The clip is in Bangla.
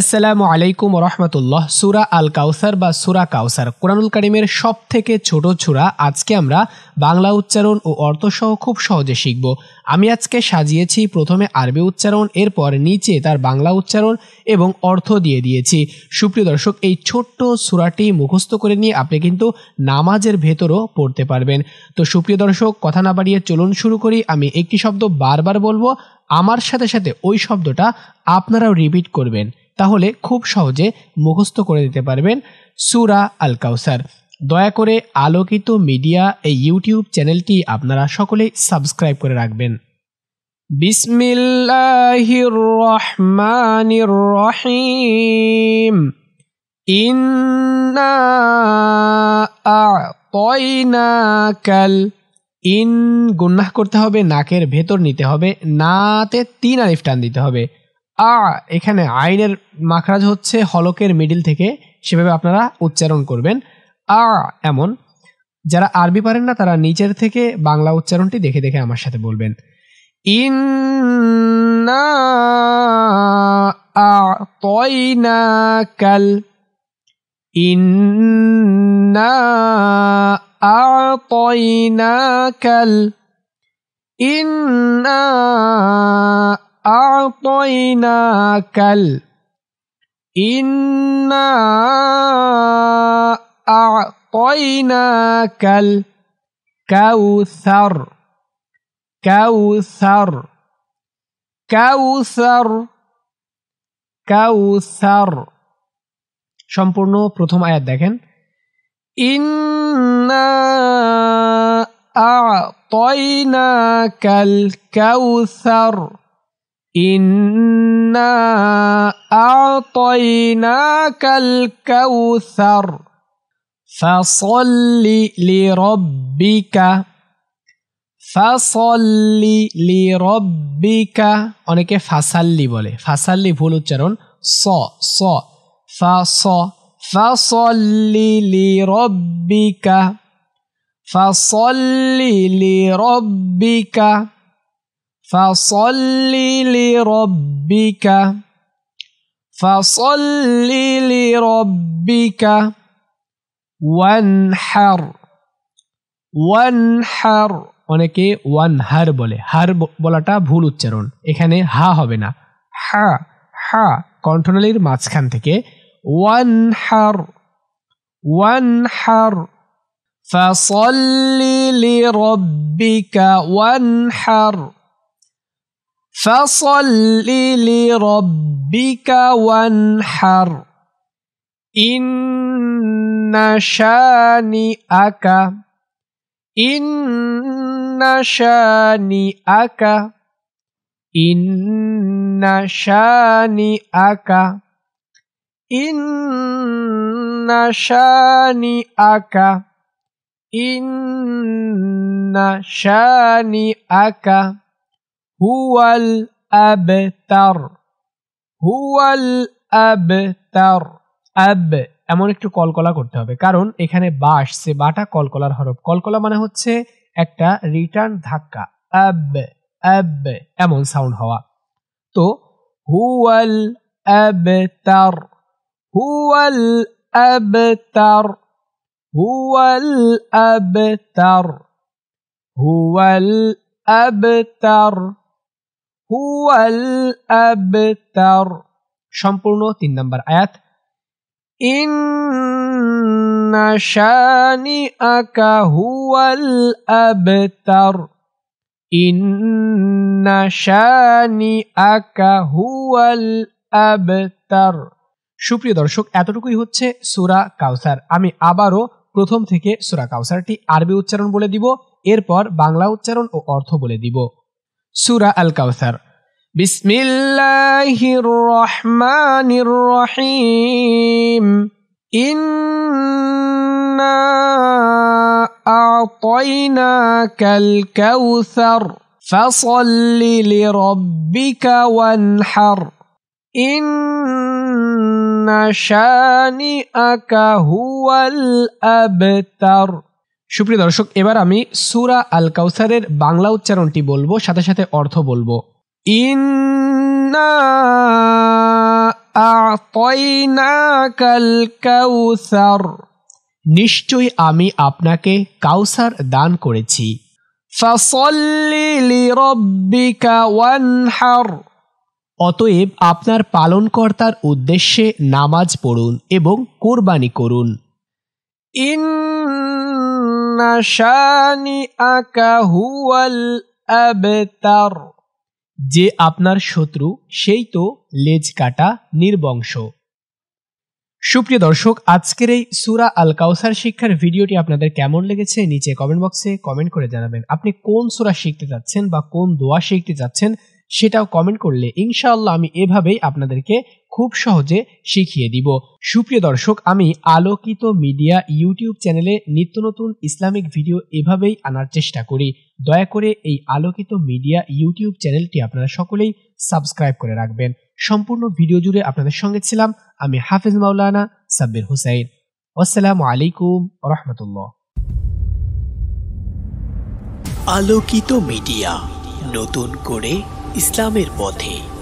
আসসালামু আলাইকুম রহমতুল্লাহ সুরা আল কাউসার বা সুরা কাউসার কোরআনুল করিমের সব থেকে ছোট ছুরা আজকে আমরা বাংলা উচ্চারণ ও অর্থসহ খুব সহজে শিখব আমি আজকে সাজিয়েছি প্রথমে আরবি উচ্চারণ এরপর নিচে তার বাংলা উচ্চারণ এবং অর্থ দিয়ে দিয়েছি সুপ্রিয় দর্শক এই ছোট্ট সুরাটি মুখস্থ করে নিয়ে আপনি কিন্তু নামাজের ভেতরও পড়তে পারবেন তো সুপ্রিয় দর্শক কথা না বাড়িয়ে চলুন শুরু করি আমি একটি শব্দ বারবার বলবো আমার সাথে সাথে ওই শব্দটা আপনারাও রিপিট করবেন তাহলে খুব সহজে মুখস্থ করে দিতে পারবেন সুরা আল কাউসার দয়া করে আলোকিত মিডিয়া এই ইউটিউব চ্যানেলটি আপনারা সকলেই সাবস্ক্রাইব করে রাখবেন বিসমিল্লাহির রহিম ইন গুন্নাহ করতে হবে নাকের ভেতর নিতে হবে নাতে তিন আলিফ টান দিতে হবে আ এখানে আইনের মাখরাজ হচ্ছে হলকের মিডিল থেকে সেভাবে আপনারা উচ্চারণ করবেন আ এমন যারা আরবি পারেন না তারা নিচের থেকে বাংলা উচ্চারণটি দেখে দেখে আমার সাথে বলবেন কাল ইন্না আল ইন্না أعطيناك إنا أعطيناك الكوثر كوثر কাউসার কাউসার সম্পূর্ণ প্রথম আয়াত দেখেন ইন্না কাল কাউসার ইন্না আতাইনাকাল কাউসার ফাসাল্লি লিরাব্বিকা ফাসাল্লি লিরাব্বিকা অনেকে ফাসাল্লি বলে ফাসাল্লি ভুল উচ্চারণ স স ফাস ফাসাল্লি লিরাব্বিকা ফাসাল্লি লিরাব্বিকা فصل لربك فصل لربك وانحر وانحر অনেকে ওয়ান হার বলে হার বলাটা ভুল উচ্চারণ এখানে হা হবে না হা হা কণ্ঠনালীর মাঝখান থেকে ওয়ান হার ওয়ান হার فصل ওয়ান হার فصل لربك وانحر إن شانئك إن شانئك إن شانئك إن شانئك إن شانئك হুয়াল আবতার হুয়াল আবতার আব এমন একটু কলকলা করতে হবে কারণ এখানে বা আসছে বাটা কলকলার হরফ কলকলা মানে হচ্ছে একটা রিটার্ন ধাক্কা আব আব এমন সাউন্ড হওয়া তো হুয়াল আবতার হুয়াল আবতার হুয়াল আবতার হুয়াল আবতার হুয়াল সম্পূর্ণ তিন নম্বর আয়াত ইন্না শানিআকা হুয়াল আবতার ইন্না শানিআকা হুয়াল আবতার সুপ্রিয় দর্শক এতটুকুই হচ্ছে সুরা কাউসার আমি আবারও প্রথম থেকে সুরা কাউসারটি আরবি উচ্চারণ বলে দিব এরপর বাংলা উচ্চারণ ও অর্থ বলে দিব سورة الكوثر بسم الله الرحمن الرحيم إنا أعطيناك الكوثر فصل لربك وانحر إن شانئك هو الأبتر সুপ্রিয় দর্শক এবার আমি সুরা আল কাউসারের বাংলা উচ্চারণটি বলবো সাথে সাথে অর্থ বলবো ইন্না কাউসার নিশ্চয়ই আমি আপনাকে কাউসার দান করেছি অতএব আপনার পালনকর্তার উদ্দেশ্যে নামাজ পড়ুন এবং কোরবানি করুন ইন যে আপনার শত্রু সেই তো লেজ কাটা নির্বংশ সুপ্রিয় দর্শক আজকের এই সুরা আল কাউসার শিক্ষার ভিডিওটি আপনাদের কেমন লেগেছে নিচে কমেন্ট বক্সে কমেন্ট করে জানাবেন আপনি কোন সুরা শিখতে চাচ্ছেন বা কোন দোয়া শিখতে চাচ্ছেন সেটাও কমেন্ট করলে ইনশাআল্লাহ আমি এভাবেই আপনাদেরকে খুব সহজে শিখিয়ে দিব সুপ্রিয় দর্শক আমি আলোকিত মিডিয়া ইউটিউব চ্যানেলে নিত্য নতুন ইসলামিক ভিডিও এভাবেই আনার চেষ্টা করি দয়া করে এই আলোকিত মিডিয়া ইউটিউব চ্যানেলটি আপনারা সকলেই সাবস্ক্রাইব করে রাখবেন সম্পূর্ণ ভিডিও জুড়ে আপনাদের সঙ্গে ছিলাম আমি হাফিজ মাওলানা সাব্বির হুসাইন আসসালামু আলাইকুম রহমতুল্লাহ আলোকিত মিডিয়া নতুন করে ইসলামের পথে